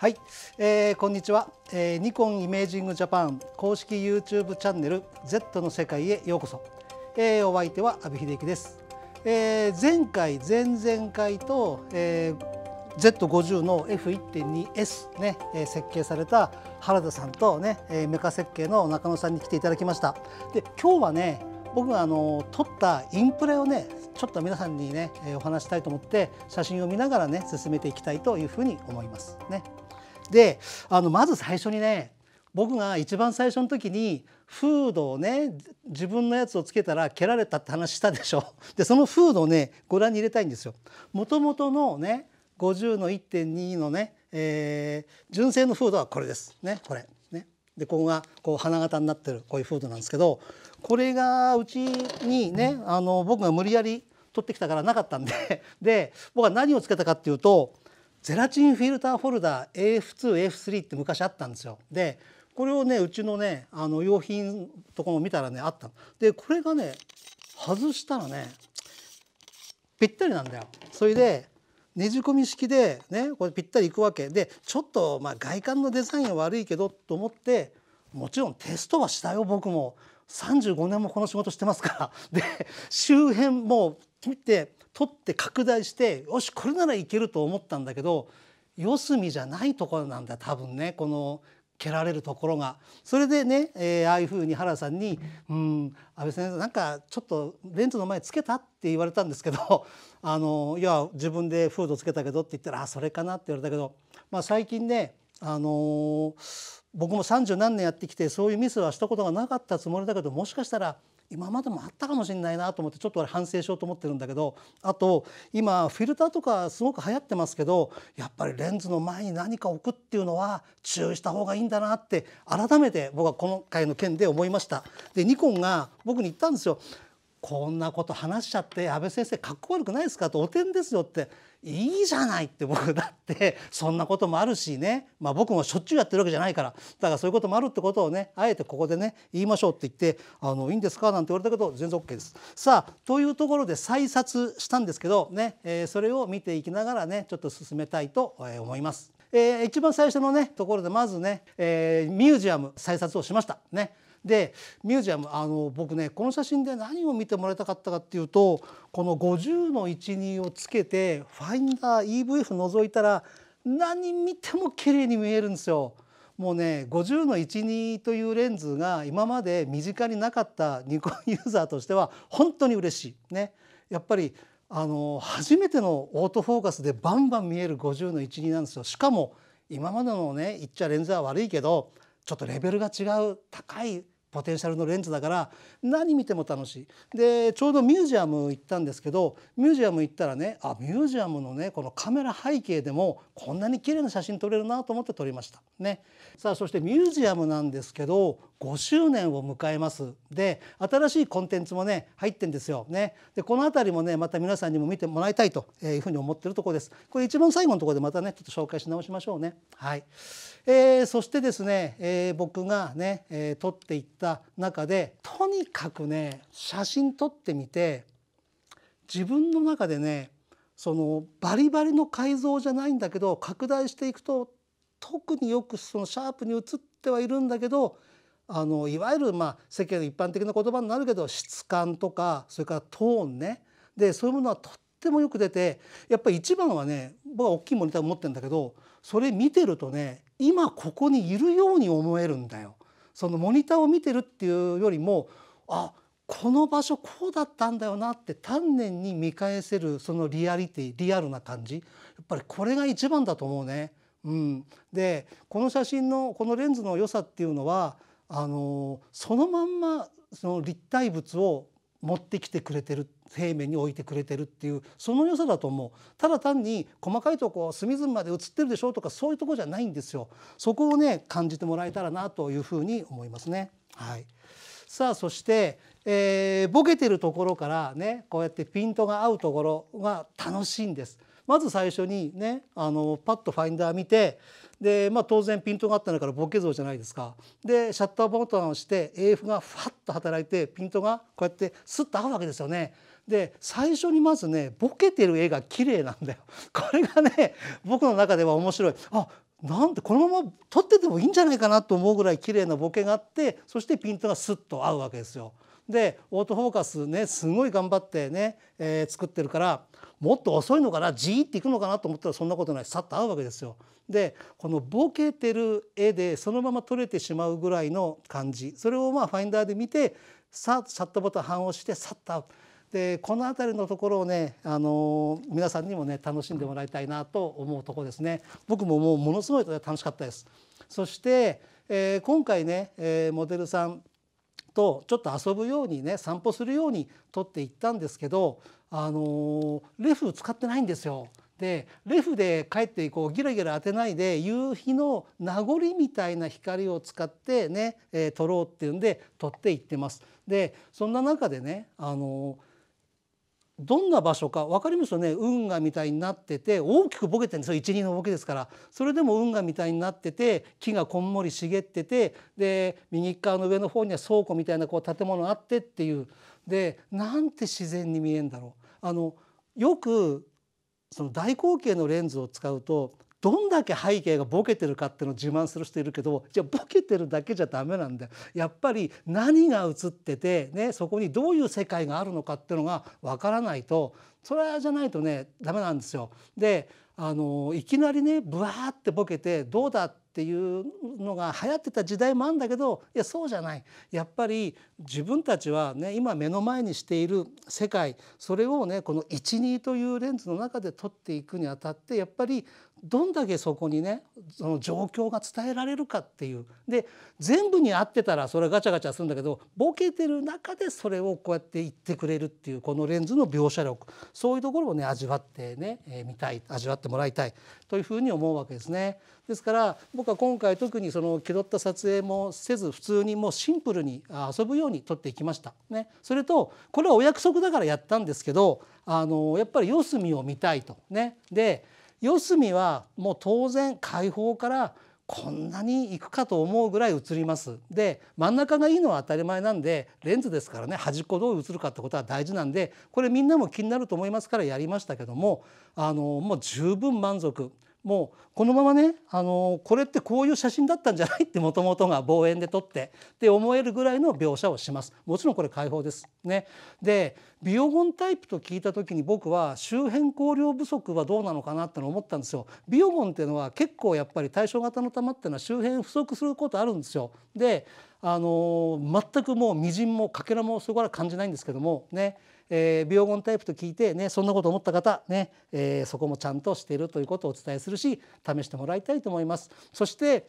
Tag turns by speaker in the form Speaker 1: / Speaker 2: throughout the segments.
Speaker 1: はい、えー、こんにちは、えー、ニコンイメージングジャパン公式 YouTube チャンネル Z の世界へようこそ、えー、お相手は阿部秀樹です、えー、前回前々回と、えー、Z50 の F1.2S ね、えー、設計された原田さんとね、えー、メカ設計の中野さんに来ていただきましたで今日はね僕があの撮ったインプレをねちょっと皆さんにねえお話したいと思って写真を見ながらね進めていきたいというふうに思いますね。であのまず最初にね僕が一番最初の時にフードをね自分のやつをつけたら蹴られたって話したでしょ でそのフードをねご覧に入れたいんですよ。もともとのね50の1.2のね、えー、純正のフードはこれですねこれ。ね、でここがこう花形になってるこういうフードなんですけどこれがうちにねあの僕が無理やり取ってきたからなかったんでで僕は何をつけたかっていうとゼラチンフィルターフォルダ AF2AF3 って昔あったんですよ。でこれをねうちのねあの用品とかも見たらねあったでこれがね外したらねぴったりなんだよ。それでねじ込み式でねこれぴったりいくわけでちょっとまあ外観のデザインは悪いけどと思ってもちろんテストはしたよ僕も35年もこの仕事してますからで周辺も見て取って拡大してよしこれならいけると思ったんだけど四隅じゃないところなんだ多分ねこの蹴られるところがそれでね、えー、ああいうふうに原さんに「うん安倍先生なんかちょっとレンズの前つけた?」って言われたんですけど「あのいや自分でフードつけたけど」って言ったら「あそれかな」って言われたけど、まあ、最近ねあのー、僕も三十何年やってきてそういうミスはしたことがなかったつもりだけどもしかしたら今までもあったかもしれないなと思ってちょっとあれ反省しようと思ってるんだけどあと今フィルターとかすごく流行ってますけどやっぱりレンズの前に何か置くっていうのは注意した方がいいんだなって改めて僕は今回の件で思いました。でニコンが僕に言ったんですよこんなこと話しちゃって安倍先生かっこ悪くないですかとおてんですよっていいじゃないって僕だってそんなこともあるしね、まあ、僕もしょっちゅうやってるわけじゃないからだからそういうこともあるってことをねあえてここでね言いましょうって言ってあのいいんですかなんて言われたけど全然 OK です。さあというところで再撮したんですけどね、えそれを見ていきながらねちょっと進めたいと思います。え一番最初のねところでまずね、えミュージアム再撮をしましたね。でミュージアムあの僕ねこの写真で何を見てもらいたかったかっていうとこの50の12をつけてファインダー EVF 覗いたら何見ても綺麗に見えるんですよ。もうね50の12というレンズが今まで身近になかったニコンユーザーとしては本当に嬉しい。ね、やっぱりあの初めてのオートフォーカスでバンバン見える50の12なんですよ。しかも今までのね言っちゃレンズは悪いけどちょっとレベルが違う高いポテンシャルのレンズだから何見ても楽しいでちょうどミュージアム行ったんですけどミュージアム行ったらねあミュージアムのねこのカメラ背景でもこんなに綺麗な写真撮れるなと思って撮りましたねさあそしてミュージアムなんですけど5周年を迎えますで新しいコンテンツもね入ってんですよねでこの辺りもねまた皆さんにも見てもらいたいというふうに思ってるとこですこれ一番最後のとこでまたねちょっと紹介し直しましょうねはい、えー、そしてですね、えー、僕がね、えー、撮っていった中でとにかくね写真撮ってみて自分の中でねそのバリバリの改造じゃないんだけど拡大していくと特によくそのシャープに写ってはいるんだけどあのいわゆるまあ世間一般的な言葉になるけど質感とかそれからトーンねでそういうものはとってもよく出てやっぱり一番はね僕は大きいモニターを持ってるんだけどそれ見てるとね今ここにいるように思えるんだよ。そのモニターを見てるっていうよりもあこの場所こうだったんだよなって丹念に見返せるそのリアリティリアルな感じやっぱりこれが一番だと思うね。うん、でこの写真のこのレンズの良さっていうのはあのそのまんまその立体物を持ってきてくれてる平面に置いてくれてるっていうその良さだと思うただ単に細かいとこ隅々まで映ってるでしょとかそういうとこじゃないんですよそこをね感じてもらえたらなというふうに思いますね。はい、さあそして、えー、ボケてるところからねこうやってピントが合うところが楽しいんです。まず最初にねあのパッとファインダー見てで、まあ、当然ピントがあったからボケ像じゃないですかでシャッターボタンをして AF がファッと働いてピントがこうやってスッと合うわけですよね。で最初にまずねボケてる絵が綺麗なんだよ。これがね僕の中では面白い。あなんてこのまま撮っててもいいんじゃないかなと思うぐらい綺麗なボケがあってそしてピントがスッと合うわけですよ。でオートフォーカスねすごい頑張ってね、えー、作ってるからもっと遅いのかなじーっていくのかなと思ったらそんなことないさっと合うわけですよ。でこのボケてる絵でそのまま撮れてしまうぐらいの感じそれをまあファインダーで見てさシャットボタン反応してさっと合う。でこの辺りのところをね、あの皆さんにもね楽しんでもらいたいなと思うとこですね僕ももうものすごい楽しかったですそして、えー、今回ね、えー、モデルさんとちょっと遊ぶようにね散歩するように撮っていったんですけど、あのレフ使ってないんですよ。でレフで帰ってこうギラギラ当てないで夕日の名残みたいな光を使ってね、えー、撮ろうっていうんで撮っていってます。でそんな中でね、あのーどんな場所か分かりますよね運河みたいになってて大きくボケてるんですよ一輪のボケですからそれでも運河みたいになってて木がこんもり茂っててで右側の上の方には倉庫みたいなこう建物あってっていうでなんて自然に見えんだろう。あのよくその大口径のレンズを使うとどんだけ背景がボケてるかっていうのを自慢する人いるけどじゃあボケてるだけじゃダメなんだよやっぱり何が映ってて、ね、そこにどういう世界があるのかっていうのがわからないとそれじゃないとねダメなんですよ。であのいきなりねブワーってボケてどうだっていうのが流行ってた時代もあるんだけどいやそうじゃないやっぱり自分たちはね今目の前にしている世界それをねこの12というレンズの中で撮っていくにあたってやっぱりどんだけそこにねその状況が伝えられるかっていうで全部に合ってたらそれガチャガチャするんだけどボケてる中でそれをこうやって言ってくれるっていうこのレンズの描写力そういうところをね味わってね、えー、見たい味わってもらいたいというふうに思うわけですね。ですから僕は今回特にその気取った撮影もせず普通にもうシンプルに遊ぶように撮っていきました。ね、それとこれはお約束だからやったんですけどあのやっぱり四隅を見たいとね。で四隅はもう当然開放からこんなに行くかと思うぐらい映ります。で真ん中がいいのは当たり前なんでレンズですからね端っこどう映るかってことは大事なんでこれみんなも気になると思いますからやりましたけどもあのもう十分満足。もうこのままね、あのこれってこういう写真だったんじゃないってもともとが望遠で撮ってって思えるぐらいの描写をしますもちろんこれ解放ですねでビオゴンタイプと聞いた時に僕は周辺光量不足はどうなのかなって思ったんですよビオゴンっていうのは結構やっぱり対象型の玉っていうのは周辺不足することあるんですよであの全くもう微塵も欠片もそこから感じないんですけどもねえー、病言タイプと聞いてねそんなこと思った方ね、えー、そこもちゃんとしているということをお伝えするし試してもらいたいと思います。そして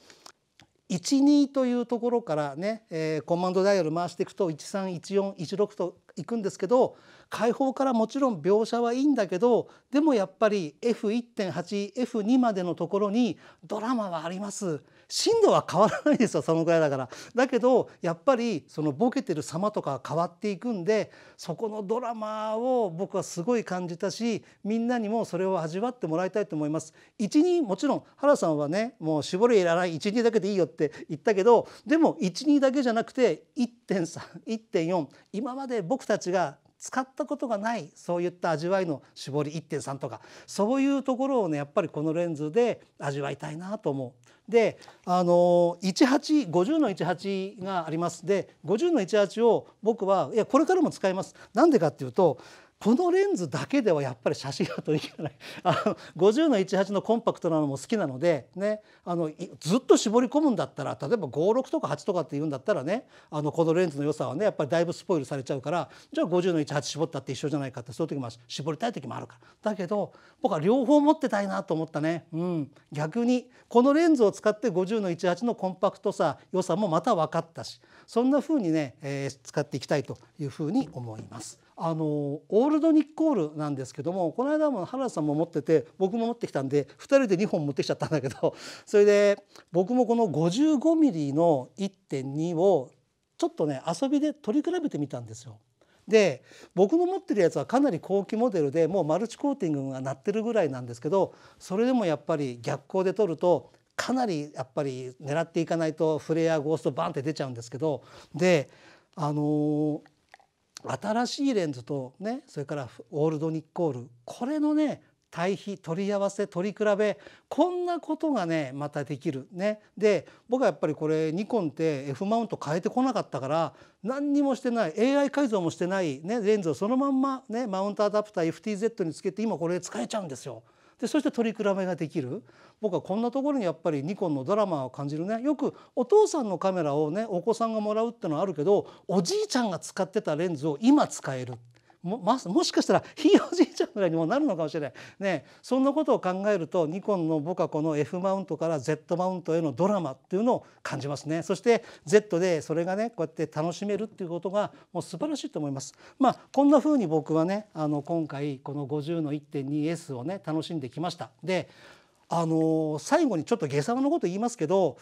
Speaker 1: 12というところからね、えー、コマンドダイヤル回していくと131416といくんですけど解放からもちろん描写はいいんだけどでもやっぱり F1.8F2 までのところにドラマはあります。震度は変わらないですよ そのぐらいだから。だけどやっぱりそのボケてる様とか変わっていくんでそこのドラマを僕はすごい感じたしみんなにもそれを味わってもらいたいと思います。12もちろん原さんはねもう絞りいらない12だけでいいよって言ったけどでも12だけじゃなくて1.3、1.4今まで僕たちが使ったことがないそういった味わいの絞り1.3とかそういうところをねやっぱりこのレンズで味わいたいなと思う。であの1850の18がありますで50の18を僕はいやこれからも使います。なんでかっていうとこのレンズだけではやっぱり写真撮りきれない あの50の18のコンパクトなのも好きなので、ね、あのずっと絞り込むんだったら例えば56とか8とかっていうんだったらねあのこのレンズの良さはねやっぱりだいぶスポイルされちゃうからじゃあ50の18絞ったって一緒じゃないかってそういう時も絞りたい時もあるからだけど僕は両方持ってたいなと思ったね、うん、逆にこのレンズを使って50の18のコンパクトさ良さもまた分かったしそんな風にね、えー、使っていきたいという風に思います。あのオールドニッコールなんですけどもこの間も原田さんも持ってて僕も持ってきたんで2人で2本持ってきちゃったんだけど それで僕もこの 55mm の1.2をちょっとね遊びで取り比べてみたんですよ。で僕の持ってるやつはかなり後期モデルでもうマルチコーティングがなってるぐらいなんですけどそれでもやっぱり逆光で撮るとかなりやっぱり狙っていかないとフレアゴーストバンって出ちゃうんですけどであのー新しいレンズとねそれからオールドニッコールこれのね対比取り合わせ取り比べこんなことがねまたできるねで僕はやっぱりこれニコンって F マウント変えてこなかったから何にもしてない AI 改造もしてない、ね、レンズをそのまんま、ね、マウントアダプター FTZ につけて今これ使えちゃうんですよ。でそして取り比べができる僕はこんなところにやっぱりニコンのドラマを感じるねよくお父さんのカメラをねお子さんがもらうってのはあるけどおじいちゃんが使ってたレンズを今使えるももしかしたらひいおじいちゃんぐらいにもなるのかもしれない、ね、そんなことを考えるとニコンの僕はこの F マウントから Z マウントへのドラマっていうのを感じますねそして Z でそれがねこうやって楽しめるっていうことがもう素晴らしいと思います。まあ、こんなふうに僕はねあの今回この50の 1.2S をね楽しんできました。であの最後にちょっと下沢のこと言いますけど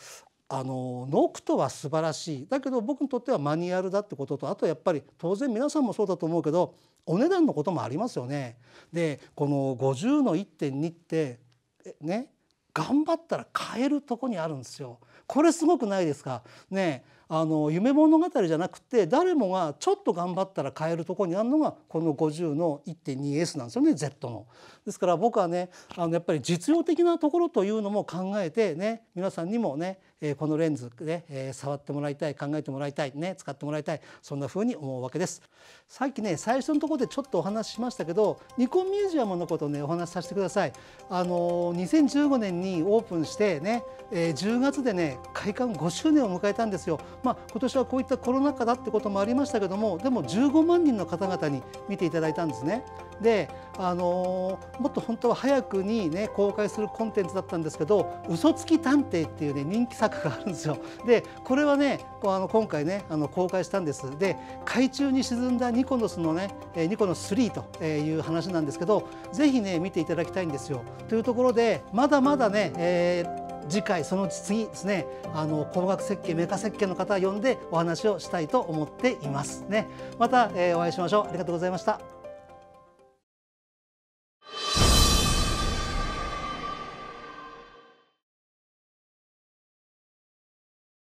Speaker 1: あのノクトは素晴らしいだけど僕にとってはマニュアルだってこととあとやっぱり当然皆さんもそうだと思うけどお値段のこともありますよね。でこの50の1.2ってね頑張ったら買えるとこにあるんですよ。これすごくないですかねあの夢物語じゃなくて誰もがちょっと頑張ったら買えるとこにあるのがこの50の 1.2S なんですよね Z の。ですから僕はねあのやっぱり実用的なところというのも考えてね皆さんにもねえこのレンズで、え触ってもらいたい考えてもらいたい、ね、使ってもらいたいそんな風に思うわけですさっきね最初のところでちょっとお話ししましたけどニコンミュージアムのことをねお話しさせてくださいあの2015年にオープンしてね、え10月でね開館5周年を迎えたんですよまあ今年はこういったコロナ禍だってこともありましたけどもでも15万人の方々に見ていただいたんですねであのもっと本当は早くに、ね、公開するコンテンツだったんですけど「嘘つき探偵」っていう、ね、人気作があるんですよ。でこれはねこうあの今回ねあの公開したんです。で海中に沈んだニコノスのねニコノス3という話なんですけどぜひね見ていただきたいんですよ。というところでまだまだね、えー次回その次ですねあの工学設計メカ設計の方を呼んでお話をしたいと思っていますねまた、えー、お会いしましょうありがとうございました